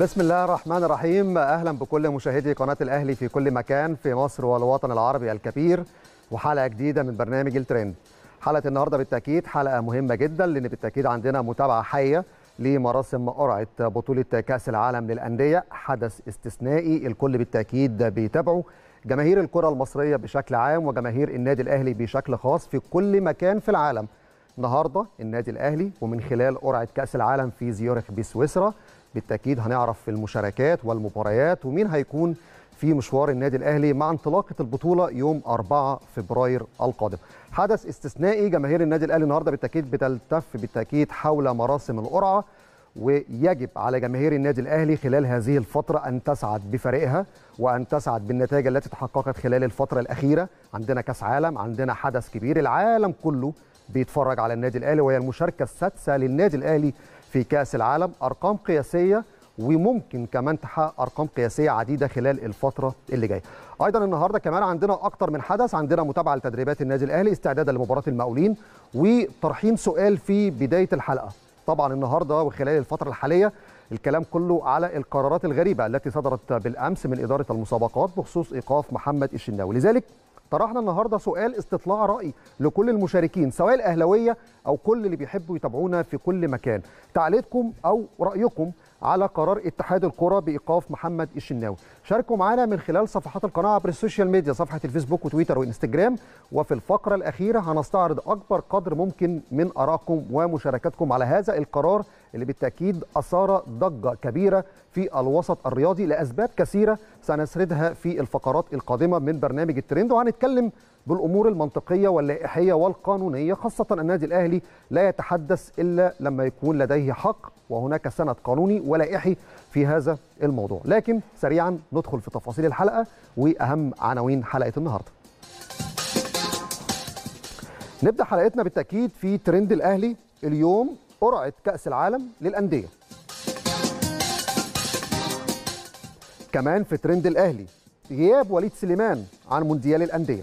بسم الله الرحمن الرحيم اهلا بكل مشاهدي قناه الاهلي في كل مكان في مصر والوطن العربي الكبير وحلقه جديده من برنامج الترند حلقه النهارده بالتاكيد حلقه مهمه جدا لان بالتاكيد عندنا متابعه حيه لمراسم قرعه بطوله كاس العالم للانديه حدث استثنائي الكل بالتاكيد بيتابعه جماهير الكره المصريه بشكل عام وجماهير النادي الاهلي بشكل خاص في كل مكان في العالم النهارده النادي الاهلي ومن خلال قرعه كاس العالم في زيورخ بسويسرا بالتاكيد هنعرف المشاركات والمباريات ومين هيكون في مشوار النادي الاهلي مع انطلاقه البطوله يوم 4 فبراير القادم. حدث استثنائي جماهير النادي الاهلي النهارده بالتاكيد بتلتف بالتاكيد حول مراسم القرعه ويجب على جماهير النادي الاهلي خلال هذه الفتره ان تسعد بفريقها وان تسعد بالنتائج التي تحققت خلال الفتره الاخيره، عندنا كاس عالم، عندنا حدث كبير، العالم كله بيتفرج على النادي الاهلي وهي المشاركه السادسه للنادي الاهلي في كأس العالم أرقام قياسية وممكن كمان تحقق ارقام قياسيه عديده خلال الفتره اللي جايه. ايضا النهارده كمان عندنا اكتر من حدث، عندنا متابعه لتدريبات النادي الاهلي استعدادا لمباراه المقاولين وطرحين سؤال في بدايه الحلقه. طبعا النهارده وخلال الفتره الحاليه الكلام كله على القرارات الغريبه التي صدرت بالامس من اداره المسابقات بخصوص ايقاف محمد الشناوي، لذلك طرحنا النهارده سؤال استطلاع راي لكل المشاركين سواء الاهلاويه او كل اللي بيحبوا يتابعونا في كل مكان تعليقكم او رايكم على قرار اتحاد الكره بايقاف محمد الشناوي شاركوا معنا من خلال صفحات القناه عبر السوشيال ميديا صفحه الفيسبوك وتويتر وانستجرام وفي الفقره الاخيره هنستعرض اكبر قدر ممكن من ارائكم ومشاركاتكم على هذا القرار اللي بالتاكيد اثار ضجه كبيره في الوسط الرياضي لاسباب كثيره سنسردها في الفقرات القادمه من برنامج الترند وهنتكلم بالامور المنطقيه واللائحيه والقانونيه خاصه ان النادي الاهلي لا يتحدث الا لما يكون لديه حق وهناك سند قانوني ولائحي في هذا الموضوع لكن سريعا ندخل في تفاصيل الحلقه واهم عناوين حلقه النهارده نبدا حلقتنا بالتاكيد في ترند الاهلي اليوم قرعه كاس العالم للانديه كمان في ترند الاهلي غياب وليد سليمان عن مونديال الانديه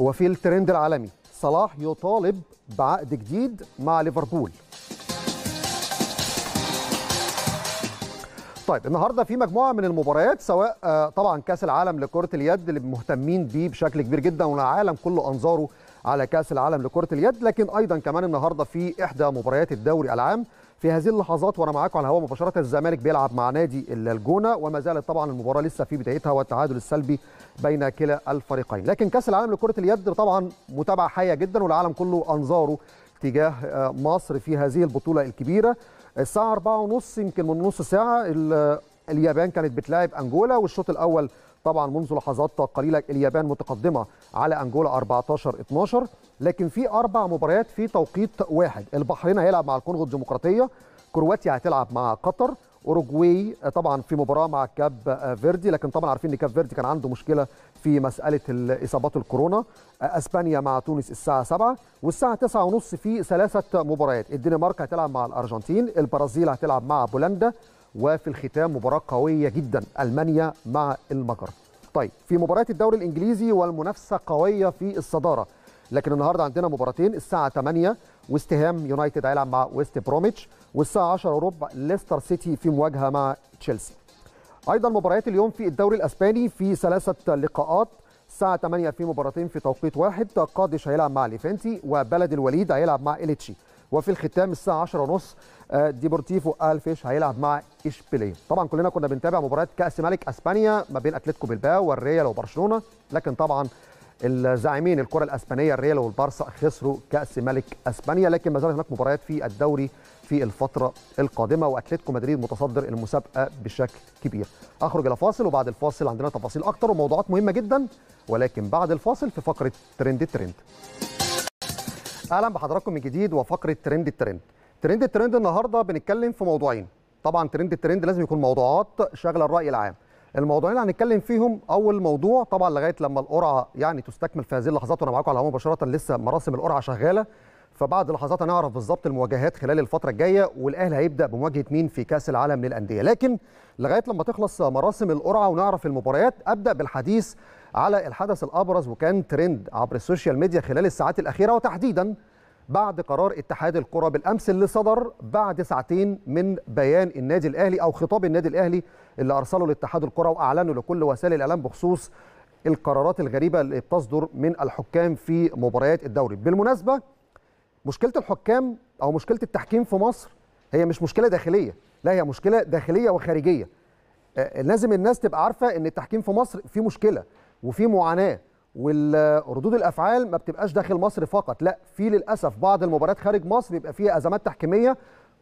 وفي الترند العالمي صلاح يطالب بعقد جديد مع ليفربول طيب النهارده في مجموعه من المباريات سواء آه، طبعا كاس العالم لكره اليد اللي مهتمين بيه بشكل كبير جدا والعالم كله انظاره على كاس العالم لكره اليد لكن ايضا كمان النهارده في احدى مباريات الدوري العام في هذه اللحظات وانا معاكم على الهواء مباشره الزمالك بيلعب مع نادي الجونه وما زالت طبعا المباراه لسه في بدايتها والتعادل السلبي بين كلا الفريقين لكن كاس العالم لكره اليد طبعا متابعه حيه جدا والعالم كله انظاره تجاه آه، مصر في هذه البطوله الكبيره الساعه 4:30 يمكن من نص ساعه اليابان كانت بتلاعب انجولا والشوط الاول طبعا منذ لحظات قليله اليابان متقدمه على انجولا 14 12 لكن في اربع مباريات في توقيت واحد البحرين هيلعب مع الكونغو الديمقراطيه كرواتيا هتلعب مع قطر اوروجواي طبعا في مباراه مع كاب فيردي لكن طبعا عارفين ان كاب فيردي كان عنده مشكله في مساله اصابات الكورونا اسبانيا مع تونس الساعه 7 والساعه 9 ونص في ثلاثه مباريات الدنمارك هتلعب مع الارجنتين البرازيل هتلعب مع بولندا وفي الختام مباراة قوية جدا ألمانيا مع المجر طيب في مباراة الدوري الإنجليزي والمنافسة قوية في الصدارة لكن النهارده عندنا مباراتين الساعة 8 ويست هام يونايتد هيلعب مع ويست بروميتش والساعة 10 وربع ليستر سيتي في مواجهة مع تشيلسي أيضا مباريات اليوم في الدوري الأسباني في ثلاثة لقاءات الساعة 8 في مباراتين في توقيت واحد قادش هيلعب مع ليفنتي وبلد الوليد هيلعب مع إليتشي وفي الختام الساعة 10 ونص آه، ديبورتيفو الفيش هيلعب مع اشبيليه طبعا كلنا كنا بنتابع مباراه كاس ملك اسبانيا ما بين اتلتيكو بلباو والريال وبرشلونه لكن طبعا الزاعمين الكره الاسبانيه الريال والبارسا خسروا كاس ملك اسبانيا لكن ما زال هناك مباريات في الدوري في الفتره القادمه واتلتيكو مدريد متصدر المسابقه بشكل كبير اخرج الى فاصل وبعد الفاصل عندنا تفاصيل اكتر وموضوعات مهمه جدا ولكن بعد الفاصل في فقره ترند الترند اهلا بحضراتكم من جديد وفقره ترند الترند ترند الترند النهارده بنتكلم في موضوعين طبعا ترند الترند لازم يكون موضوعات شاغله الراي العام الموضوعين اللي هنتكلم فيهم اول موضوع طبعا لغايه لما القرعه يعني تستكمل في هذه اللحظات وانا معاكم على الهواء مباشره لسه مراسم القرعه شغاله فبعد لحظات هنعرف بالظبط المواجهات خلال الفتره الجايه والاهلي هيبدا بمواجهه مين في كاس العالم للانديه لكن لغايه لما تخلص مراسم القرعه ونعرف المباريات ابدا بالحديث على الحدث الابرز وكان ترند عبر السوشيال ميديا خلال الساعات الاخيره وتحديدا بعد قرار اتحاد الكرة بالأمس اللي صدر بعد ساعتين من بيان النادي الأهلي أو خطاب النادي الأهلي اللي أرسله لاتحاد الكرة وأعلنه لكل وسائل الإعلام بخصوص القرارات الغريبة اللي بتصدر من الحكام في مباريات الدوري بالمناسبة مشكلة الحكام أو مشكلة التحكيم في مصر هي مش مشكلة داخلية لا هي مشكلة داخلية وخارجية آه، لازم الناس تبقى عارفة أن التحكيم في مصر فيه مشكلة وفيه معاناة وردود الافعال ما بتبقاش داخل مصر فقط لا في للاسف بعض المباريات خارج مصر بيبقى فيها ازمات تحكيميه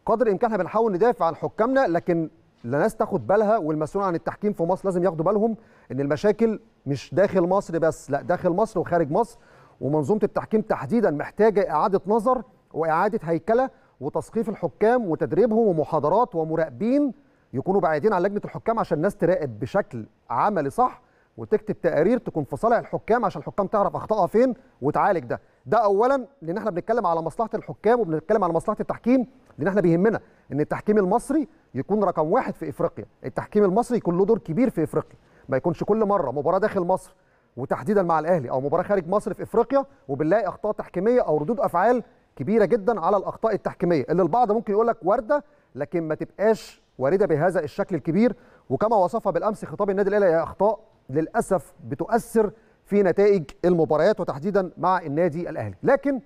قدر الامكان احنا بنحاول ندافع عن حكامنا لكن الناس تاخد بالها والمسؤولين عن التحكيم في مصر لازم ياخدوا بالهم ان المشاكل مش داخل مصر بس لا داخل مصر وخارج مصر ومنظومه التحكيم تحديدا محتاجه اعاده نظر واعاده هيكله وتثقيف الحكام وتدريبهم ومحاضرات ومراقبين يكونوا بعيدين عن لجنه الحكام عشان الناس تراقب بشكل عملي صح وتكتب تقارير تكون في صالح الحكام عشان الحكام تعرف اخطائها فين وتعالج ده ده اولا لان احنا بنتكلم على مصلحه الحكام وبنتكلم على مصلحه التحكيم لان احنا بيهمنا ان التحكيم المصري يكون رقم واحد في افريقيا التحكيم المصري يكون له دور كبير في افريقيا ما يكونش كل مره مباراه داخل مصر وتحديدا مع الاهلي او مباراه خارج مصر في افريقيا وبنلاقي اخطاء تحكيميه او ردود افعال كبيره جدا على الاخطاء التحكيميه اللي البعض ممكن يقول لك وارده لكن ما تبقاش وارده بهذا الشكل الكبير وكما وصفها بالامس خطاب النادي الاهلي هي اخطاء للاسف بتؤثر في نتائج المباريات وتحديدا مع النادي الاهلي لكن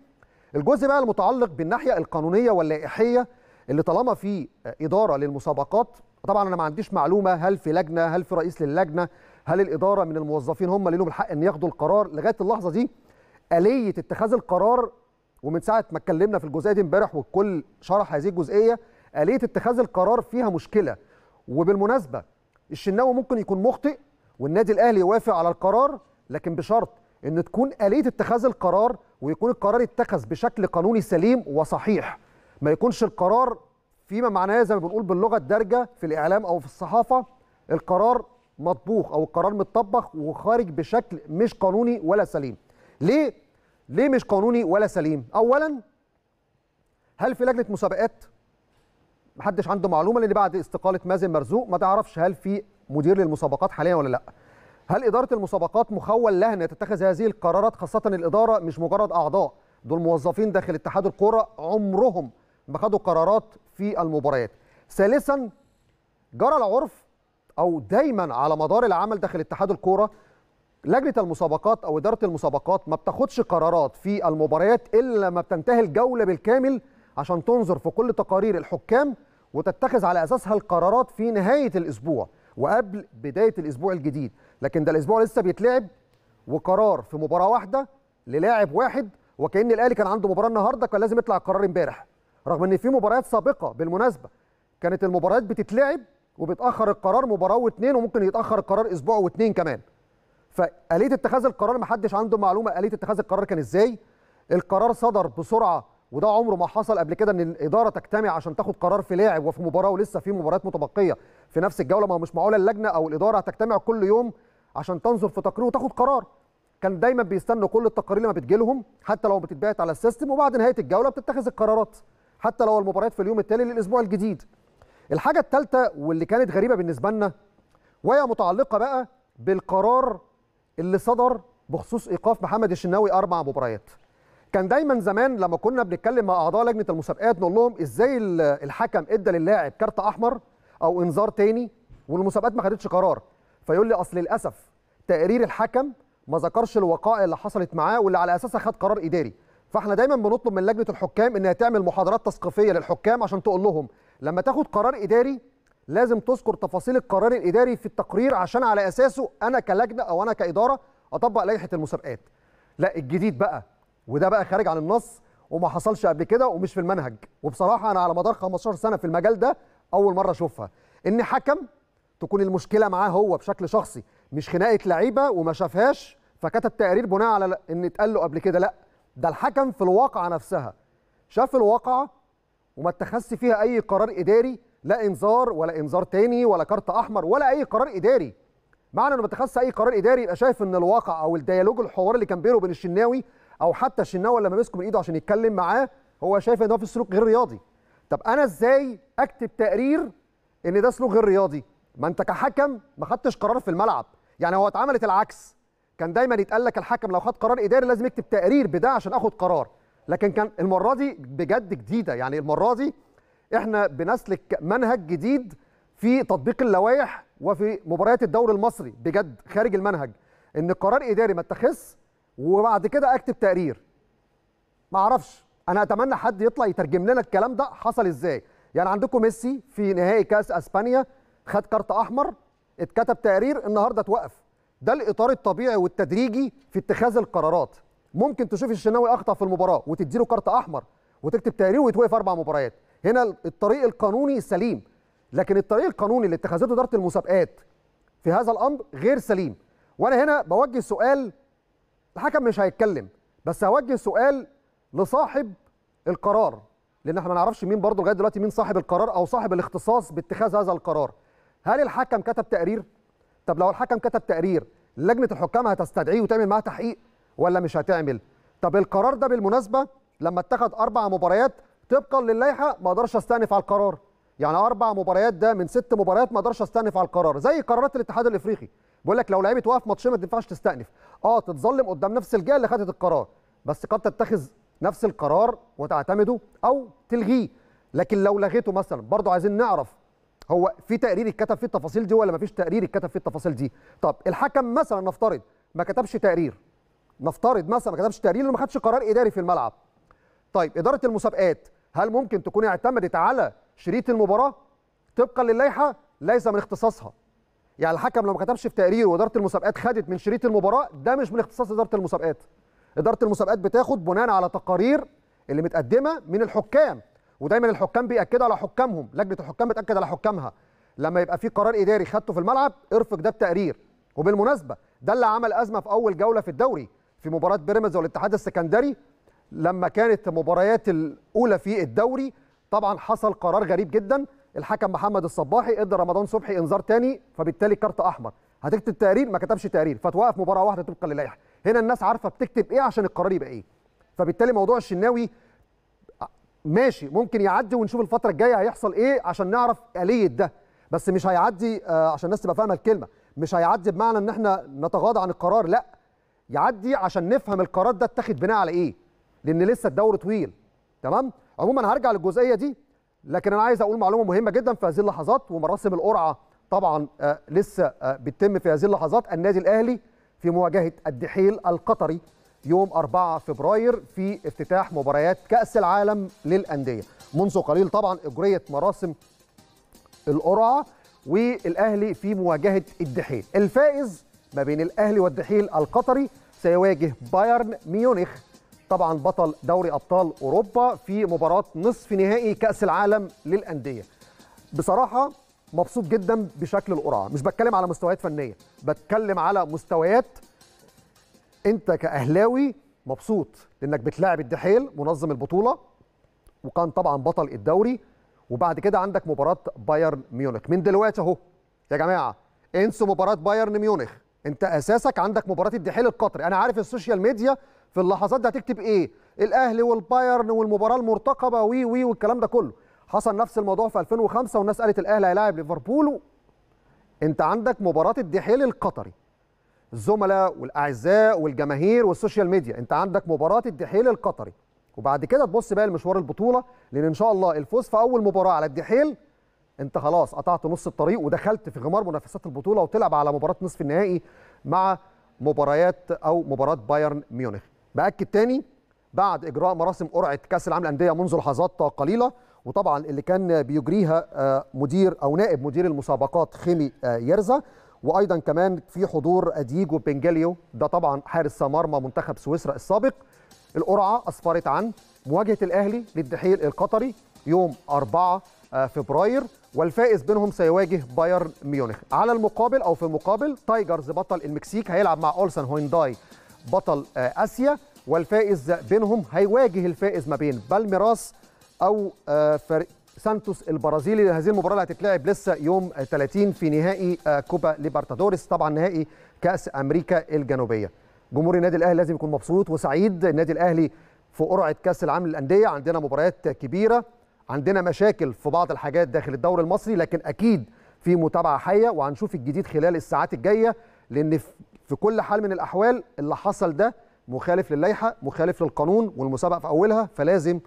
الجزء بقى المتعلق بالناحيه القانونيه واللائحيه اللي طالما في اداره للمسابقات طبعا انا ما عنديش معلومه هل في لجنه هل في رئيس للجنه هل الاداره من الموظفين هم اللي لهم الحق ان ياخدوا القرار لغايه اللحظه دي اليه اتخاذ القرار ومن ساعه ما اتكلمنا في الجزئيه دي امبارح والكل شرح هذه الجزئيه اليه اتخاذ القرار فيها مشكله وبالمناسبه الشناوي ممكن يكون مخطئ والنادي الاهلي يوافق على القرار لكن بشرط ان تكون اليه اتخاذ القرار ويكون القرار اتخذ بشكل قانوني سليم وصحيح ما يكونش القرار فيما معناه زي ما بنقول باللغه الدارجه في الاعلام او في الصحافه القرار مطبوخ او القرار متطبخ وخارج بشكل مش قانوني ولا سليم ليه ليه مش قانوني ولا سليم اولا هل في لجنه مسابقات محدش عنده معلومه لان بعد استقاله مازن مرزوق ما تعرفش هل في مدير للمسابقات حاليا ولا لا هل اداره المسابقات مخول لها ان تتخذ هذه القرارات خاصه الاداره مش مجرد اعضاء دول موظفين داخل اتحاد الكوره عمرهم ما خدوا قرارات في المباريات ثالثا جرى العرف او دايما على مدار العمل داخل اتحاد الكوره لجنه المسابقات او اداره المسابقات ما بتاخدش قرارات في المباريات الا لما بتنتهي الجوله بالكامل عشان تنظر في كل تقارير الحكام وتتخذ على اساسها القرارات في نهايه الاسبوع وقبل بدايه الاسبوع الجديد لكن ده الاسبوع لسه بيتلعب وقرار في مباراه واحده للاعب واحد وكان الاهلي كان عنده مباراه النهارده كان لازم يطلع القرار امبارح رغم ان في مباريات سابقه بالمناسبه كانت المباريات بتتلعب وبتاخر القرار مباراه واثنين وممكن يتاخر القرار اسبوع واثنين كمان فآلية اتخاذ القرار ما حدش عنده معلومة آلية اتخاذ القرار كان ازاي القرار صدر بسرعة وده عمره ما حصل قبل كده ان الإدارة تجتمع عشان تاخد قرار في لاعب وفي مباراة ولسه في مباريات متبقية في نفس الجوله ما هو مش معقوله اللجنه او الاداره هتجتمع كل يوم عشان تنظر في تقرير وتاخد قرار كان دايما بيستنوا كل التقارير لما بتجي لهم حتى لو بتتبعت على السيستم وبعد نهايه الجوله بتتخذ القرارات حتى لو المباريات في اليوم التالي للاسبوع الجديد الحاجه الثالثه واللي كانت غريبه بالنسبه لنا وهي متعلقه بقى بالقرار اللي صدر بخصوص ايقاف محمد الشناوي اربع مباريات كان دايما زمان لما كنا بنتكلم مع اعضاء لجنه المسابقات نقول لهم ازاي الحكم ادى للاعب كارت احمر او انذار تاني والمسابقات ما خدتش قرار فيقول لي اصل للاسف تقرير الحكم ما ذكرش الوقائع اللي حصلت معاه واللي على اساسها خد قرار اداري فاحنا دايما بنطلب من لجنه الحكام انها تعمل محاضرات تثقيفيه للحكام عشان تقول لهم لما تاخد قرار اداري لازم تذكر تفاصيل القرار الاداري في التقرير عشان على اساسه انا كلجنه او انا كاداره اطبق لائحه المسابقات لا الجديد بقى وده بقى خارج عن النص وما حصلش قبل كده ومش في المنهج وبصراحه انا على مدار 15 سنه في المجال ده اول مره اشوفها ان حكم تكون المشكله معاه هو بشكل شخصي مش خناقه لعيبه وما شافهاش فكتب تقرير بناء على ان اتقال له قبل كده لا ده الحكم في الواقعه نفسها شاف الواقعه وما اتخذش فيها اي قرار اداري لا انذار ولا انذار تاني ولا كارت احمر ولا اي قرار اداري معنى انه ما اتخذش اي قرار اداري يبقى شايف ان الواقع او الديالوج الحوار اللي كان بينه وبين الشناوي او حتى الشناوي لما مسكه من ايده عشان يتكلم معاه هو شايف ان هو في سلوك غير رياضي طب انا ازاي اكتب تقرير ان ده سلوك غير رياضي ما انت كحكم ما خدتش قرار في الملعب يعني هو اتعملت العكس كان دايما يتقال لك الحكم لو خد قرار اداري لازم يكتب تقرير بده عشان اخد قرار لكن كان المره دي بجد جديده يعني المره دي احنا بنسلك منهج جديد في تطبيق اللوائح وفي مباريات الدوري المصري بجد خارج المنهج ان قرار اداري ما اتخذش وبعد كده اكتب تقرير ما اعرفش انا اتمنى حد يطلع يترجم لنا الكلام ده حصل ازاي يعني عندكم ميسي في نهائي كاس اسبانيا خد كارت احمر اتكتب تقرير النهارده اتوقف ده الاطار الطبيعي والتدريجي في اتخاذ القرارات ممكن تشوف الشناوي اخطا في المباراه وتديله كارت احمر وتكتب تقرير ويتوقف اربع مباريات هنا الطريق القانوني سليم لكن الطريق القانوني اللي اتخذته اداره المسابقات في هذا الامر غير سليم وانا هنا بوجه سؤال الحكم مش هيتكلم بس هوجه سؤال لصاحب القرار لان احنا ما نعرفش مين برضه لغايه دلوقتي مين صاحب القرار او صاحب الاختصاص باتخاذ هذا القرار هل الحكم كتب تقرير طب لو الحكم كتب تقرير لجنه الحكام هتستدعيه وتعمل معاه تحقيق ولا مش هتعمل طب القرار ده بالمناسبه لما اتخذ اربع مباريات طبقا للائحه ما اقدرش استأنف على القرار يعني اربع مباريات ده من ست مباريات ما اقدرش استأنف على القرار زي قرارات الاتحاد الافريقي بيقول لك لو لعيبه وقف ماتشين ما تنفعش تستأنف اه تتظلم قدام نفس الجهه اللي خدت القرار بس قد تتخذ نفس القرار وتعتمده او تلغيه لكن لو لغيته مثلا برضه عايزين نعرف هو في تقرير اتكتب فيه التفاصيل دي ولا ما فيش تقرير اتكتب فيه التفاصيل دي طب الحكم مثلا نفترض ما كتبش تقرير نفترض مثلا ما كتبش تقرير وما خدش قرار اداري في الملعب طيب اداره المسابقات هل ممكن تكون اعتمدت على شريط المباراه طبقا للائحه ليس من اختصاصها يعني الحكم لو ما كتبش في تقرير واداره المسابقات خدت من شريط المباراه ده مش من اختصاص اداره المسابقات اداره المسابقات بتاخد بناء على تقارير اللي متقدمه من الحكام ودايما الحكام بياكدوا على حكامهم لجنه الحكام بتاكد على حكامها لما يبقى في قرار اداري خدته في الملعب ارفق ده بتقرير وبالمناسبه ده اللي عمل ازمه في اول جوله في الدوري في مباراه بيراميدز والاتحاد السكندري لما كانت المباريات الاولى في الدوري طبعا حصل قرار غريب جدا الحكم محمد الصباحي ادى رمضان صبحي انذار تاني فبالتالي كارت احمر هتكتب تقرير ما كتبش تقرير فتوقف مباراه واحده طبقا للائحه هنا الناس عارفه بتكتب ايه عشان القرار يبقى ايه فبالتالي موضوع الشناوي آه، ماشي ممكن يعدي ونشوف الفتره الجايه هيحصل ايه عشان نعرف اليه ده بس مش هيعدي آه، عشان الناس تبقى فاهمه الكلمه مش هيعدي بمعنى ان احنا نتغاضى عن القرار لا يعدي عشان نفهم القرار ده اتخذ بناء على ايه لان لسه الدور طويل تمام عموما هرجع للجزئيه دي لكن انا عايز اقول معلومه مهمه جدا في هذه اللحظات ومراسم القرعه طبعا آه، لسه آه، بتتم في هذه اللحظات النادي الاهلي في مواجهه الدحيل القطري يوم 4 فبراير في افتتاح مباريات كاس العالم للانديه منذ قليل طبعا اجريت مراسم القرعه والاهلي في مواجهه الدحيل الفائز ما بين الاهلي والدحيل القطري سيواجه بايرن ميونخ طبعا بطل دوري ابطال اوروبا في مباراه نصف نهائي كاس العالم للانديه بصراحه مبسوط جدا بشكل القرعه مش بتكلم على مستويات فنيه بتكلم على مستويات انت كاهلاوي مبسوط لانك بتلاعب الدحيل منظم البطوله وكان طبعا بطل الدوري وبعد كده عندك مباراه بايرن ميونخ من دلوقتي اهو يا جماعه انسوا مباراه بايرن ميونخ انت اساسك عندك مباراه الدحيل القطري انا عارف السوشيال ميديا في اللحظات دي هتكتب ايه الاهلي والبايرن والمباراه المرتقبه وي وي والكلام ده كله حصل نفس الموضوع في 2005 والناس قالت الاهلي هيلاعب ليفربول انت عندك مباراه الدحيل القطري الزملاء والاعزاء والجماهير والسوشيال ميديا انت عندك مباراه الدحيل القطري وبعد كده تبص بقى لمشوار البطوله لان ان شاء الله الفوز في اول مباراه على الدحيل انت خلاص قطعت نص الطريق ودخلت في غمار منافسات البطوله وتلعب على مباراه نصف النهائي مع مباريات او مباراه بايرن ميونخ باكد تاني بعد اجراء مراسم قرعه كاس العالم للانديه منذ لحظات قليله وطبعا اللي كان بيجريها آه، مدير او نائب مدير المسابقات خيمي آه، يرزا وايضا كمان في حضور اديجو بنجاليو ده طبعا حارس مرمى منتخب سويسرا السابق القرعه اسفرت عن مواجهه الاهلي للدحيل القطري يوم 4 آه، فبراير والفائز بينهم سيواجه بايرن ميونخ على المقابل او في المقابل تايجرز بطل المكسيك هيلعب مع اولسن هونداي بطل اسيا والفائز بينهم هيواجه الفائز ما بين بالميراس او آه، فريق سانتوس البرازيلي هذه المباراه اللي هتتلعب لسه يوم 30 في نهائي آه، كوبا ليبرتادوريس طبعا نهائي كاس امريكا الجنوبيه جمهور النادي الاهلي لازم يكون مبسوط وسعيد النادي الاهلي في قرعه كاس العالم للانديه عندنا مباريات كبيره عندنا مشاكل في بعض الحاجات داخل الدوري المصري لكن اكيد في متابعه حيه وهنشوف الجديد خلال الساعات الجايه لان في كل حال من الاحوال اللي حصل ده مخالف للائحه مخالف للقانون والمسابقه في اولها فلازم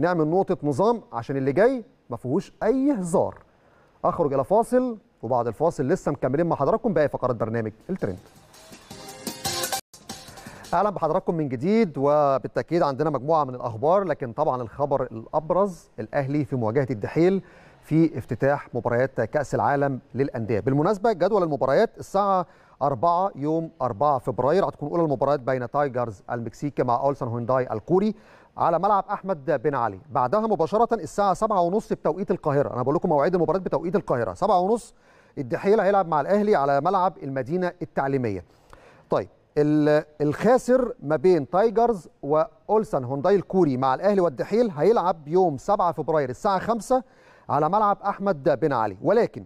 نعمل نقطه نظام عشان اللي جاي ما فيهوش اي هزار اخرج الى فاصل وبعد الفاصل لسه مكملين مع حضراتكم باقي فقرات برنامج الترند اهلا بحضراتكم من جديد وبالتاكيد عندنا مجموعه من الاخبار لكن طبعا الخبر الابرز الاهلي في مواجهه الدحيل في افتتاح مباريات كاس العالم للانديه بالمناسبه جدول المباريات الساعه 4 يوم 4 فبراير هتكون اولى المباريات بين تايجرز المكسيكي مع اولسن هونداي الكوري على ملعب احمد بن علي بعدها مباشره الساعه 7:30 بتوقيت القاهره انا بقول لكم مواعيد المباريات بتوقيت القاهره 7:30 الدحيله هيلعب مع الاهلي على ملعب المدينه التعليميه طيب الخاسر ما بين تايجرز واولسن هونداي الكوري مع الاهلي والدحيل هيلعب يوم 7 فبراير الساعه 5 على ملعب احمد بن علي ولكن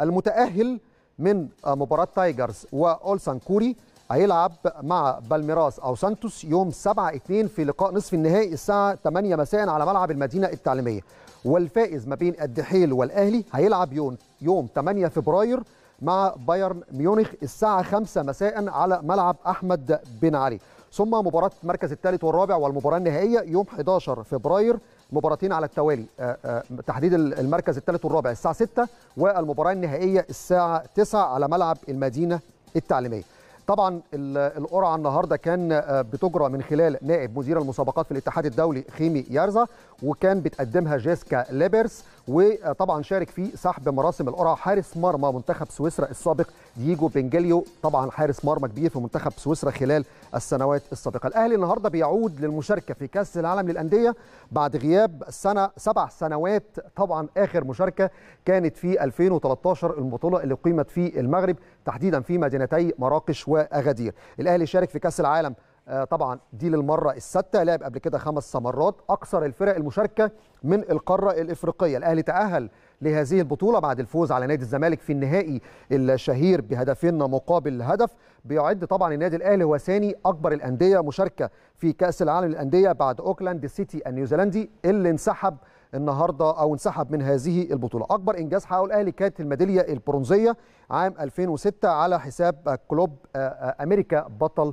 المتاهل من مباراه تايجرز واولسن كوري هيلعب مع بالميراس او سانتوس يوم 7 2 في لقاء نصف النهائي الساعه 8 مساء على ملعب المدينه التعليميه والفائز ما بين الدحيل والاهلي هيلعب يوم يوم 8 فبراير مع بايرن ميونخ الساعه 5 مساء على ملعب احمد بن علي ثم مباراه المركز الثالث والرابع والمباراه النهائيه يوم 11 فبراير مباراتين على التوالي آه، آه، تحديد المركز الثالث والرابع الساعه 6 والمباراه النهائيه الساعه 9 على ملعب المدينه التعليميه طبعا القرعه النهارده كان آه، بتجرى من خلال نائب مدير المسابقات في الاتحاد الدولي خيمي يارزا وكان بتقدمها جيسكا ليبرس وطبعا شارك في سحب مراسم القرعه حارس مرمى منتخب سويسرا السابق دييجو بنجليو طبعا حارس مرمى كبير في منتخب سويسرا خلال السنوات السابقه الاهلي النهارده بيعود للمشاركه في كاس العالم للانديه بعد غياب سنه سبع سنوات طبعا اخر مشاركه كانت في 2013 البطوله اللي قيمت في المغرب تحديدا في مدينتي مراكش واغادير الاهلي شارك في كاس العالم آه، طبعا دي للمره السادسه لعب قبل كده خمس مرات اكثر الفرق المشاركه من القاره الافريقيه الاهلي تاهل لهذه البطوله بعد الفوز على نادي الزمالك في النهائي الشهير بهدفين مقابل هدف بيعد طبعا النادي الاهلي هو ثاني اكبر الانديه مشاركه في كاس العالم للانديه بعد اوكلاند سيتي النيوزيلندي اللي انسحب النهارده او انسحب من هذه البطوله اكبر انجاز حققه الاهلي كانت الميداليه البرونزيه عام 2006 على حساب كلوب آه، آه، امريكا بطل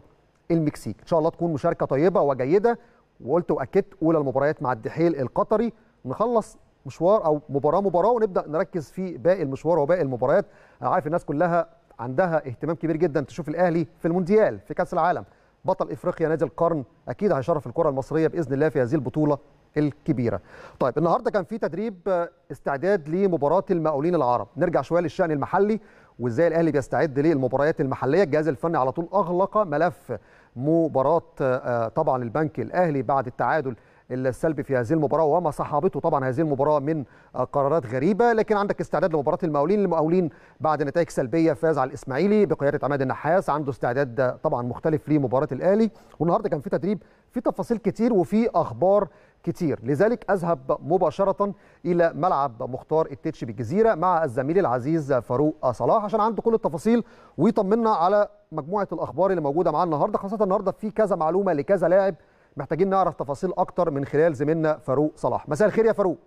المكسيك ان شاء الله تكون مشاركه طيبه وجيده وقلت واكدت اولى المباريات مع الدحيل القطري نخلص مشوار او مباراه مباراه ونبدا نركز في باقي المشوار وباقي المباريات انا عارف الناس كلها عندها اهتمام كبير جدا تشوف الاهلي في المونديال في كاس العالم بطل افريقيا نادي القرن اكيد هيشرف الكره المصريه باذن الله في هذه البطوله الكبيره. طيب النهارده كان في تدريب استعداد لمباراه المقاولين العرب، نرجع شويه للشان المحلي وازاي الاهلي بيستعد للمباريات المحليه الجهاز الفني على طول اغلق ملف مباراه آه، طبعا البنك الاهلي بعد التعادل السلبي في هذه المباراه وما صحابته طبعا هذه المباراه من آه، قرارات غريبه لكن عندك استعداد لمباراه المقاولين المقاولين بعد نتائج سلبيه فاز على الاسماعيلي بقياده عماد النحاس عنده استعداد آه، طبعا مختلف لمباراه الاهلي والنهارده كان في تدريب في تفاصيل كتير وفي اخبار كتير لذلك أذهب مباشرة إلى ملعب مختار التتش بالجزيرة مع الزميل العزيز فاروق صلاح عشان عنده كل التفاصيل ويطمنا على مجموعة الأخبار اللي موجودة معانا النهاردة خاصة النهاردة في كذا معلومة لكذا لاعب محتاجين نعرف تفاصيل أكتر من خلال زميلنا فاروق صلاح مساء الخير يا فاروق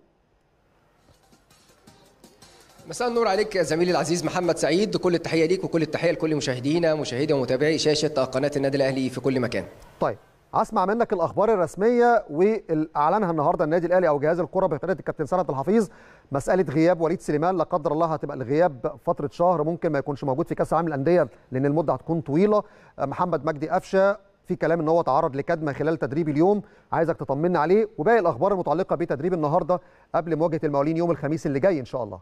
مساء النور عليك يا زميلي العزيز محمد سعيد كل التحيه ليك وكل التحيه لكل مشاهدينا مشاهدي ومتابعي شاشه قناه النادي الاهلي في كل مكان طيب اسمع منك الاخبار الرسميه واعلنها النهارده النادي الاهلي او جهاز الكره بقياده الكابتن سند الحفيظ مساله غياب وليد سليمان لا قدر الله هتبقى الغياب فتره شهر ممكن ما يكونش موجود في كاس العالم للانديه لان المده هتكون طويله محمد مجدي قفشه في كلام ان هو تعرض لكدمه خلال تدريب اليوم عايزك تطمنا عليه وباقي الاخبار المتعلقه بتدريب النهارده قبل مواجهه المقاولين يوم الخميس اللي جاي ان شاء الله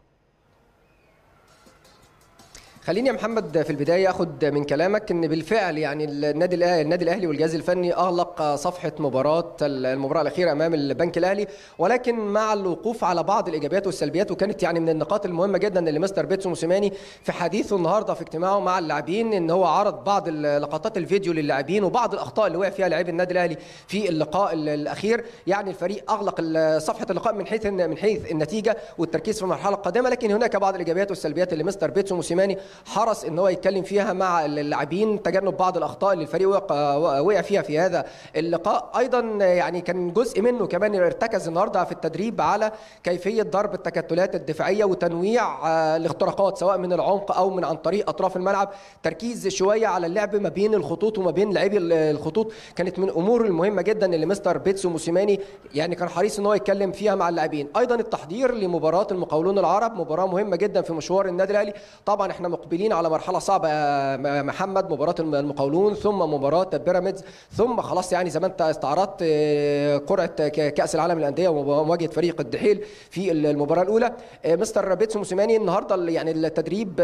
خليني يا محمد في البدايه اخد من كلامك ان بالفعل يعني النادي الاهلي النادي الاهلي والجهاز الفني اغلق صفحه مباراه المباراه الاخيره امام البنك الاهلي ولكن مع الوقوف على بعض الايجابيات والسلبيات وكانت يعني من النقاط المهمه جدا اللي مستر بيتسو موسيماني في حديثه النهارده في اجتماعه مع اللاعبين ان هو عرض بعض لقطات الفيديو للاعبين وبعض الاخطاء اللي وقع فيها لاعبي النادي الاهلي في اللقاء الاخير يعني الفريق اغلق صفحه اللقاء من حيث من حيث النتيجه والتركيز في المرحله القادمه لكن هناك بعض الايجابيات والسلبيات اللي مستر بيتسو موسيماني حرص ان هو يتكلم فيها مع اللاعبين تجنب بعض الاخطاء اللي الفريق وقع فيها في هذا اللقاء ايضا يعني كان جزء منه كمان ارتكز النهارده في التدريب على كيفيه ضرب التكتلات الدفاعيه وتنويع آه، الاختراقات سواء من العمق او من عن طريق اطراف الملعب تركيز شويه على اللعب ما بين الخطوط وما بين لاعبي الخطوط كانت من الامور المهمه جدا اللي مستر بيتسو موسيماني يعني كان حريص ان هو يتكلم فيها مع اللاعبين ايضا التحضير لمباراه المقاولون العرب مباراه مهمه جدا في مشوار النادي الاهلي طبعا احنا مقبلين على مرحله صعبه آه، آه، محمد مباراه المقاولون ثم مباراه بيراميدز ثم خلاص يعني زي ما انت استعرضت آه، قرعه كاس العالم للانديه ومواجهه فريق الدحيل في المباراه الاولى مستر بيتسو موسيماني النهارده يعني التدريب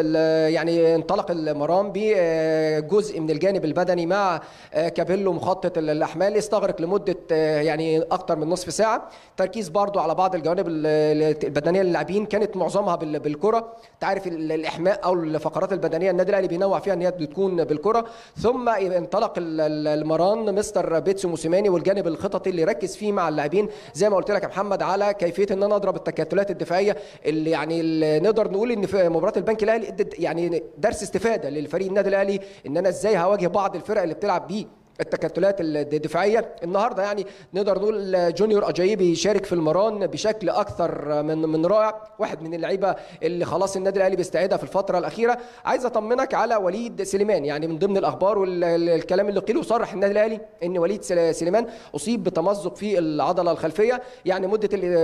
يعني انطلق المرام بجزء من الجانب البدني مع كابيلو مخطط الاحمال استغرق لمده يعني اكثر من نصف ساعه تركيز برضو على بعض الجوانب البدنيه للاعبين كانت معظمها بالكره تعرف الاحماء او الفقرات الفقرات البدنيه النادي الاهلي بينوع فيها ان هي بتكون بالكره ثم انطلق المران مستر بيتسو موسيماني والجانب الخططي اللي ركز فيه مع اللاعبين زي ما قلت لك يا محمد على كيفيه ان انا اضرب التكتلات الدفاعيه اللي يعني اللي نقدر نقول ان في مباراه البنك الاهلي ادت يعني درس استفاده للفريق النادي الاهلي ان انا ازاي هواجه بعض الفرق اللي بتلعب بيه التكتلات الدفاعيه النهارده يعني نقدر نقول جونيور اجاي بيشارك في المران بشكل اكثر من من رائع واحد من اللعيبه اللي خلاص النادي الاهلي بيستعيدها في الفتره الاخيره عايز اطمنك على وليد سليمان يعني من ضمن الاخبار والكلام اللي قيل وصرح النادي الاهلي ان وليد سليمان اصيب بتمزق في العضله الخلفيه يعني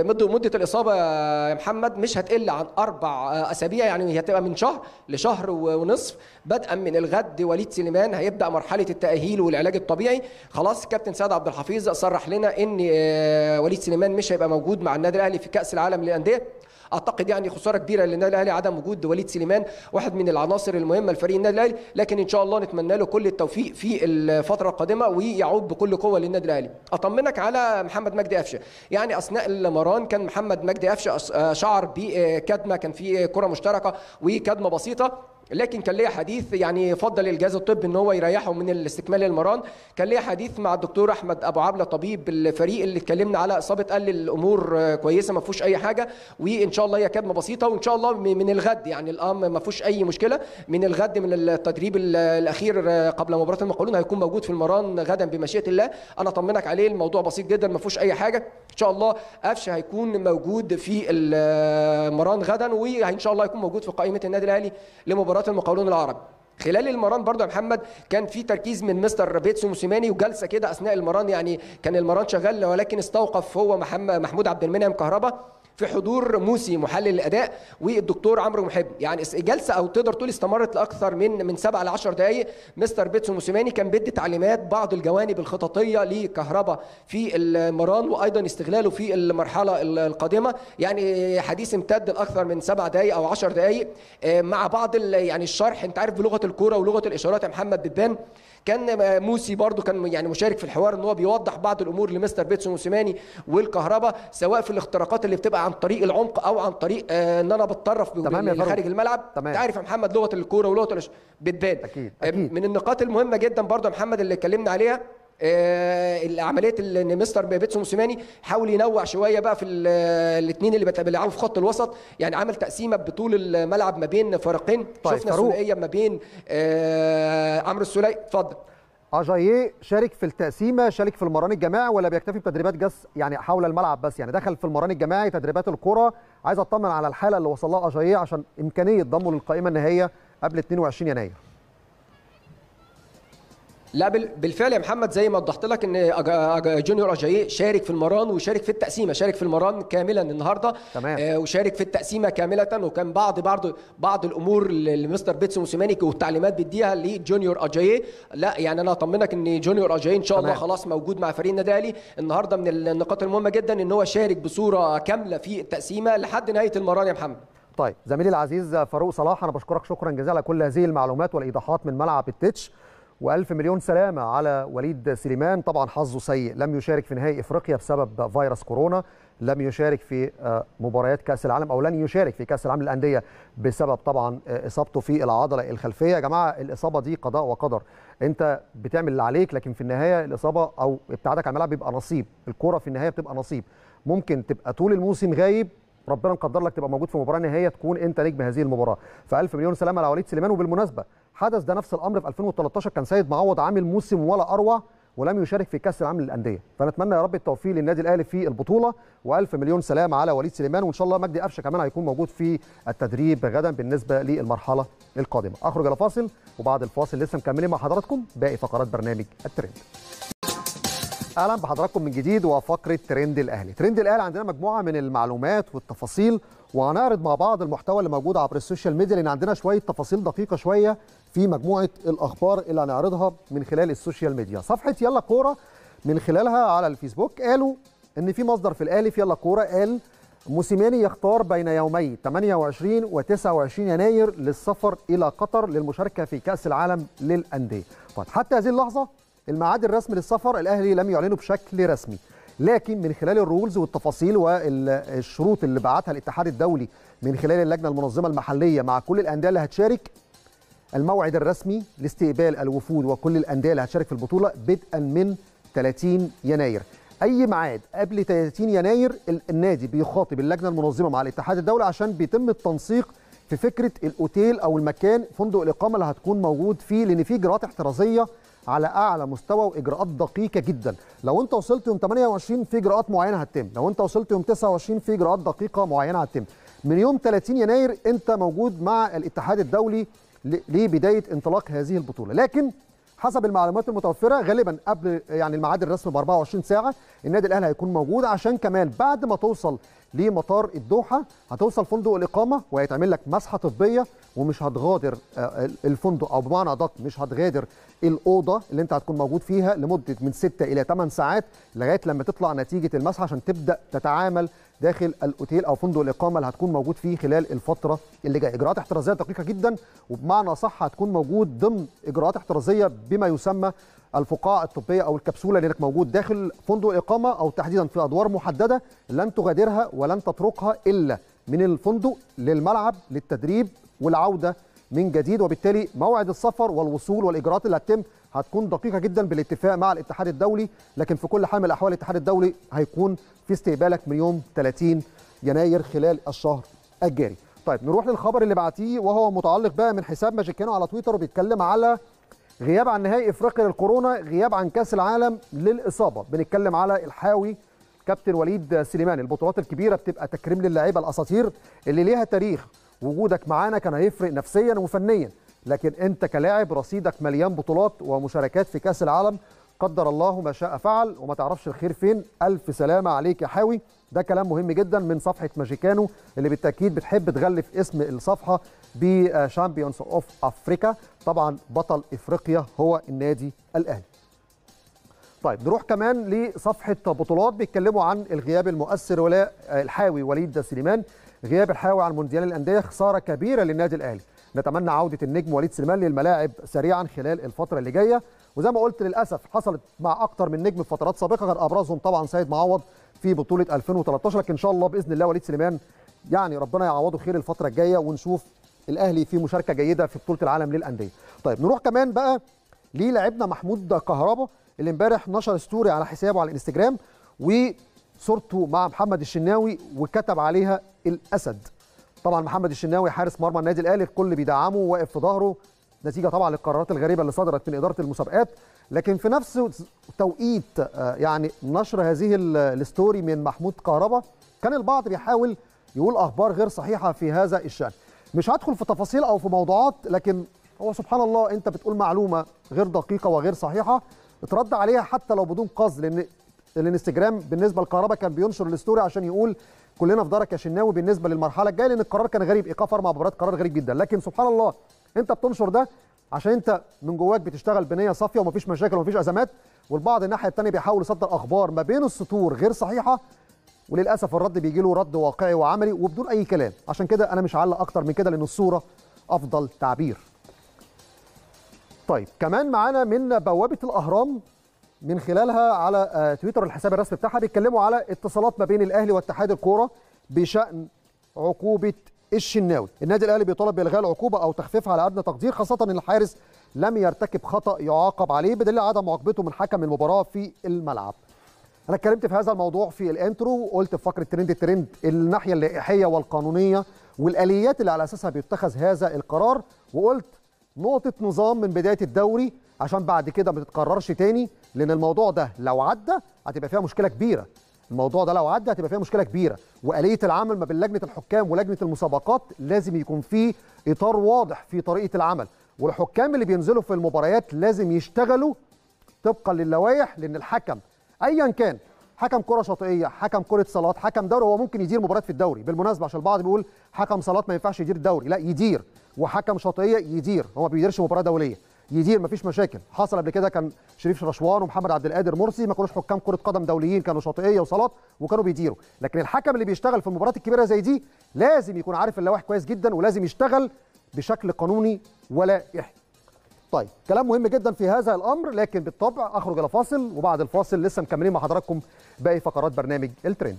مده مده الاصابه يا محمد مش هتقل عن اربع اسابيع يعني هي هتبقى من شهر لشهر ونصف بدءا من الغد وليد سليمان هيبدا مرحله التاهيل والعلاج الطبيعي خلاص كابتن سعد عبد الحفيظ صرح لنا ان آه، وليد سليمان مش هيبقى موجود مع النادي الاهلي في كاس العالم للانديه اعتقد يعني خساره كبيره للنادي الاهلي عدم وجود وليد سليمان واحد من العناصر المهمه لفريق النادي الاهلي لكن ان شاء الله نتمنى له كل التوفيق في الفتره القادمه ويعود بكل قوه للنادي الاهلي اطمنك على محمد مجدي قفشه يعني اثناء المران كان محمد مجدي قفشه آه، شعر بكدمه كان في كره مشتركه وكدمه بسيطه لكن كان ليا حديث يعني فضل الجهاز الطبي ان هو يريحه من الاستكمال المران كان ليا حديث مع الدكتور احمد ابو عبله طبيب الفريق اللي اتكلمنا على اصابه قال الامور آه، كويسه ما فيهوش اي حاجه وان شاء الله هي كدمه بسيطه وان شاء الله من الغد يعني الام ما فيهوش اي مشكله من الغد من التدريب الاخير آه، قبل مباراه المقاولون هيكون موجود في المران غدا بمشيئه الله انا اطمنك عليه الموضوع بسيط جدا ما فيهوش اي حاجه ان شاء الله قفشه هيكون موجود في المران آه، غدا وان شاء الله هيكون موجود في قائمه النادي الاهلي لمباراه مباراه المقاولون العرب خلال المران برضه يا محمد كان في تركيز من مستر بيتسو موسيماني وجلسه كده اثناء المران يعني كان المران شغال ولكن استوقف هو محمد محمود عبد المنعم كهربا في حضور موسي محلل الاداء والدكتور عمرو محب يعني جلسه او تقدر تقول استمرت لاكثر من من 7 ل 10 دقائق مستر بيتسو موسيماني كان بيدي تعليمات بعض الجوانب الخططيه لكهرباء في المران وايضا استغلاله في المرحله القادمه يعني حديث امتد لاكثر من 7 دقائق او 10 دقائق آه، مع بعض يعني الشرح انت عارف بلغه الكوره ولغه الاشارات يا محمد بتبان كان موسي برضو كان يعني مشارك في الحوار ان هو بيوضح بعض الامور لمستر بيتسون موسيماني والكهرباء سواء في الاختراقات اللي بتبقى عن طريق العمق او عن طريق آه، ان انا بتطرف خارج الملعب تمام. تعرف يا محمد لغه الكوره ولغه بتبان أكيد. آه، أكيد. من النقاط المهمه جدا برضو يا محمد اللي اتكلمنا عليها آه، العمليات ان مستر بيتسو موسيماني حاول ينوع شويه بقى في الاثنين اللي بيلعبوا في خط الوسط يعني عمل تقسيمه بطول الملعب ما بين فريقين طيب شفنا ثنائيه ما بين آه، عمرو السلي اتفضل اجاييه شارك في التقسيمه شارك في المران الجماعي ولا بيكتفي بتدريبات جس يعني حول الملعب بس يعني دخل في المران الجماعي تدريبات الكره عايز اطمن على الحاله اللي وصل لها اجاييه عشان امكانيه ضمه للقائمه النهائيه قبل 22 يناير لا بالفعل يا محمد زي ما وضحت لك ان جونيور اجاي شارك في المران وشارك في التقسيمه شارك في المران كاملا النهارده تمام. آه، وشارك في التقسيمه كامله وكان بعض بعض بعض الامور لمستر بيتس موسيماني والتعليمات بيديها لجونيور اجاي لا يعني انا اطمنك ان جونيور اجاي ان شاء تمام. الله خلاص موجود مع فريق النادي الاهلي النهارده من النقاط المهمه جدا ان هو شارك بصوره كامله في التقسيمه لحد نهايه المران يا محمد طيب زميلي العزيز فاروق صلاح انا بشكرك شكرا جزيلا على كل هذه المعلومات والايضاحات من ملعب التتش وألف مليون سلامة على وليد سليمان طبعا حظه سيء لم يشارك في نهائي إفريقيا بسبب فيروس كورونا لم يشارك في آه، مباريات كأس العالم أو لن يشارك في كأس العالم للأندية بسبب طبعا آه، إصابته في العضلة الخلفية يا جماعة الإصابة دي قضاء وقدر أنت بتعمل اللي عليك لكن في النهاية الإصابة أو ابتعادك عن الملعب بيبقى نصيب الكرة في النهاية بتبقى نصيب ممكن تبقى طول الموسم غايب ربنا مقدر لك تبقى موجود في مباراه نهائيه تكون انت نجم هذه المباراه فالف مليون سلامه على وليد سليمان وبالمناسبه حدث ده نفس الامر في 2013 كان سيد معوض عامل موسم ولا اروع ولم يشارك في كاس العالم للانديه فنتمنى يا رب التوفيق للنادي الاهلي في البطوله والف مليون سلام على وليد سليمان وان شاء الله مجدي قفشه كمان هيكون موجود في التدريب غدا بالنسبه للمرحله القادمه اخرج الى فاصل وبعد الفاصل لسه مكملين مع حضراتكم باقي فقرات برنامج الترند اهلا بحضراتكم من جديد وفقره ترند الاهلي ترند الاهلي عندنا مجموعه من المعلومات والتفاصيل وهنعرض مع بعض المحتوى اللي موجود عبر السوشيال ميديا لان عندنا شويه تفاصيل دقيقه شويه في مجموعه الاخبار اللي هنعرضها من خلال السوشيال ميديا صفحه يلا كوره من خلالها على الفيسبوك قالوا ان في مصدر في الالف يلا كوره قال موسيماني يختار بين يومي 28 و 29 يناير للسفر الى قطر للمشاركه في كاس العالم للانديه طيب حتى هذه اللحظه الميعاد الرسمي للسفر الاهلي لم يعلنه بشكل رسمي لكن من خلال الرولز والتفاصيل والشروط اللي بعتها الاتحاد الدولي من خلال اللجنه المنظمه المحليه مع كل الانديه اللي هتشارك الموعد الرسمي لاستقبال الوفود وكل الأندية اللي هتشارك في البطولة بدءا من 30 يناير اي ميعاد قبل 30 يناير النادي بيخاطب اللجنه المنظمه مع الاتحاد الدولي عشان بيتم التنسيق في فكره الاوتيل او المكان فندق الاقامه اللي هتكون موجود فيه لان في اجراءات احترازيه على اعلى مستوى واجراءات دقيقه جدا لو انت وصلت يوم 28 في اجراءات معينه هتتم لو انت وصلت يوم 29 في اجراءات دقيقه معينه هتتم من يوم 30 يناير انت موجود مع الاتحاد الدولي لبدايه انطلاق هذه البطوله لكن حسب المعلومات المتوفره غالبا قبل يعني الميعاد الرسمي ب 24 ساعه النادي الاهلي هيكون موجود عشان كمان بعد ما توصل لمطار الدوحه هتوصل فندق الاقامه وهيتعمل لك مسحه طبيه ومش هتغادر آه، الفندق او بمعنى ادق مش هتغادر الاوضه اللي انت هتكون موجود فيها لمده من 6 الى 8 ساعات لغايه لما تطلع نتيجه المسحه عشان تبدا تتعامل داخل الاوتيل او فندق الاقامه اللي هتكون موجود فيه خلال الفتره اللي جايه اجراءات احترازيه دقيقه جدا وبمعنى صح هتكون موجود ضمن اجراءات احترازيه بما يسمى الفقاعة الطبية أو الكبسولة اللي موجود داخل فندق الاقامه أو تحديدا في أدوار محددة لن تغادرها ولن تتركها إلا من الفندق للملعب للتدريب والعودة من جديد وبالتالي موعد السفر والوصول والاجراءات اللي هتتم هتكون دقيقه جدا بالاتفاق مع الاتحاد الدولي لكن في كل حال من الاحوال الاتحاد الدولي هيكون في استقبالك من يوم 30 يناير خلال الشهر الجاري طيب نروح للخبر اللي بعتيه وهو متعلق بقى من حساب ماجيكانو على تويتر وبيتكلم على غياب عن نهائي افريقيا للكورونا غياب عن كاس العالم للاصابه بنتكلم على الحاوي كابتن وليد سليمان البطولات الكبيره بتبقى تكريم للاعيبه الاساطير اللي ليها تاريخ وجودك معانا كان هيفرق نفسيا وفنيا لكن انت كلاعب رصيدك مليان بطولات ومشاركات في كاس العالم قدر الله ما شاء فعل وما تعرفش الخير فين الف سلامه عليك يا حاوي ده كلام مهم جدا من صفحه ماجيكانو اللي بالتاكيد بتحب تغلف اسم الصفحه بشامبيونز اوف افريكا طبعا بطل افريقيا هو النادي الاهلي طيب نروح كمان لصفحه بطولات بيتكلموا عن الغياب المؤثر ولا آه، الحاوي وليد سليمان غياب الحاوي عن مونديال الانديه خساره كبيره للنادي الاهلي نتمنى عوده النجم وليد سليمان للملاعب سريعا خلال الفتره اللي جايه وزي ما قلت للاسف حصلت مع اكتر من نجم في فترات سابقه كان ابرزهم طبعا سيد معوض في بطوله 2013 لكن ان شاء الله باذن الله وليد سليمان يعني ربنا يعوضه خير الفتره الجايه ونشوف الاهلي في مشاركه جيده في بطوله العالم للانديه طيب نروح كمان بقى للاعبنا محمود كهربا اللي امبارح نشر ستوري على حسابه على الانستجرام و صورته مع محمد الشناوي وكتب عليها الاسد طبعا محمد الشناوي حارس مرمى النادي الاهلي الكل بيدعمه واقف في ظهره نتيجه طبعا للقرارات الغريبه اللي صدرت من اداره المسابقات لكن في نفس توقيت آه، يعني نشر هذه الستوري من محمود كهربا كان البعض بيحاول يقول اخبار غير صحيحه في هذا الشان مش هدخل في تفاصيل او في موضوعات لكن هو سبحان الله انت بتقول معلومه غير دقيقه وغير صحيحه اترد عليها حتى لو بدون قصد لان الانستجرام بالنسبه لكهربا كان بينشر الاستوري عشان يقول كلنا في دارك يا شناوي بالنسبه للمرحله الجايه لان القرار كان غريب ايقاف اربع مباريات قرار غريب جدا لكن سبحان الله انت بتنشر ده عشان انت من جواك بتشتغل بنيه صافيه ومفيش مشاكل ومفيش ازمات والبعض الناحيه الثانيه بيحاول يصدر اخبار ما بين السطور غير صحيحه وللاسف الرد بيجي له رد واقعي وعملي وبدون اي كلام عشان كده انا مش هعلق اكتر من كده لان الصوره افضل تعبير طيب كمان معانا من بوابه الاهرام من خلالها على آه، تويتر الحساب الرسمي بتاعها بيتكلموا على اتصالات ما بين الاهلي واتحاد الكوره بشان عقوبه الشناوي النادي الاهلي بيطالب بالغاء العقوبه او تخفيفها على ادنى تقدير خاصه ان الحارس لم يرتكب خطا يعاقب عليه بدليل عدم عاقبته من حكم المباراه في الملعب انا اتكلمت في هذا الموضوع في الانترو وقلت في فقره ترند الترند الناحيه اللائحيه والقانونيه والاليات اللي على اساسها بيتخذ هذا القرار وقلت نقطه نظام من بدايه الدوري عشان بعد كده ما تتكررش تاني لان الموضوع ده لو عدى هتبقى فيها مشكله كبيره الموضوع ده لو عدى هتبقى فيها مشكله كبيره واليه العمل ما بين لجنه الحكام ولجنه المسابقات لازم يكون في اطار واضح في طريقه العمل والحكام اللي بينزلوا في المباريات لازم يشتغلوا طبقا للوائح لان الحكم ايا كان حكم كره شاطئيه حكم كره صالات حكم دوري هو ممكن يدير مباريات في الدوري بالمناسبه عشان البعض بيقول حكم صالات ما ينفعش يدير الدوري لا يدير وحكم شاطئيه يدير هو ما بيديرش مباراه دوليه يدير مفيش مشاكل حصل قبل كده كان شريف رشوان ومحمد عبد القادر مرسي ما كانوش حكام كره قدم دوليين كانوا شاطئيه وصالات وكانوا بيديروا لكن الحكم اللي بيشتغل في المباريات الكبيره زي دي لازم يكون عارف اللوائح كويس جدا ولازم يشتغل بشكل قانوني ولائحي طيب كلام مهم جدا في هذا الامر لكن بالطبع اخرج الى فاصل وبعد الفاصل لسه مكملين مع حضراتكم باقي فقرات برنامج الترند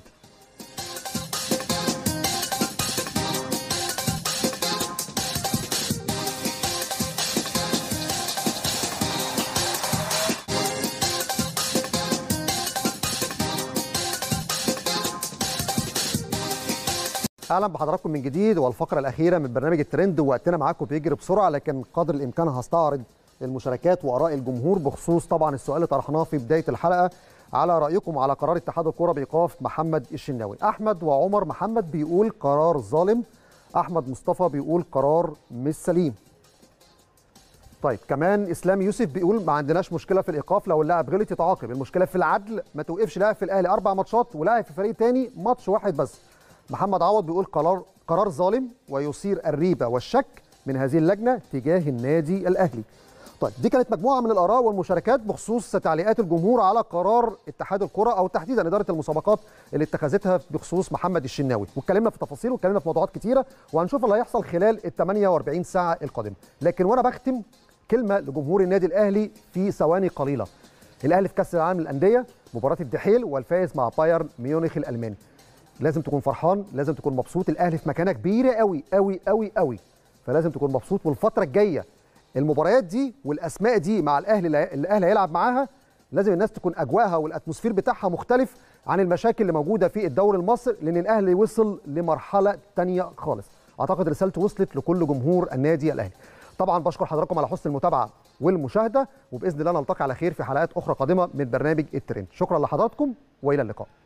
اهلا بحضراتكم من جديد والفقره الاخيره من برنامج الترند وقتنا معاكم بيجري بسرعه لكن قدر الامكان هستعرض المشاركات واراء الجمهور بخصوص طبعا السؤال اللي طرحناه في بدايه الحلقه على رايكم على قرار اتحاد الكره بايقاف محمد الشناوي احمد وعمر محمد بيقول قرار ظالم احمد مصطفى بيقول قرار مش سليم طيب كمان اسلام يوسف بيقول ما عندناش مشكله في الايقاف لو اللاعب غلط يتعاقب المشكله في العدل ما توقفش لاعب في الاهلي اربع ماتشات ولاعب في فريق تاني ماتش واحد بس محمد عوض بيقول قرار قرار ظالم ويثير الريبه والشك من هذه اللجنه تجاه النادي الاهلي. طيب دي كانت مجموعه من الاراء والمشاركات بخصوص تعليقات الجمهور على قرار اتحاد الكره او تحديدا اداره المسابقات اللي اتخذتها بخصوص محمد الشناوي واتكلمنا في تفاصيل واتكلمنا في موضوعات كثيره وهنشوف اللي هيحصل خلال ال 48 ساعه القادمه لكن وانا بختم كلمه لجمهور النادي الاهلي في ثواني قليله الاهلي في كاس العالم للانديه مباراه الدحيل والفائز مع بايرن ميونخ الالماني لازم تكون فرحان لازم تكون مبسوط الاهلي في مكانه كبيره قوي قوي قوي قوي فلازم تكون مبسوط والفتره الجايه المباريات دي والاسماء دي مع الاهلي اللي الاهلي هيلعب معاها لازم الناس تكون اجواءها والاتموسفير بتاعها مختلف عن المشاكل اللي موجوده في الدوري المصري لان الاهلي وصل لمرحله تانية خالص اعتقد رسالته وصلت لكل جمهور النادي الاهلي طبعا بشكر حضراتكم على حسن المتابعه والمشاهده وباذن الله نلتقي على خير في حلقات اخرى قادمه من برنامج الترند شكرا لحضراتكم والى اللقاء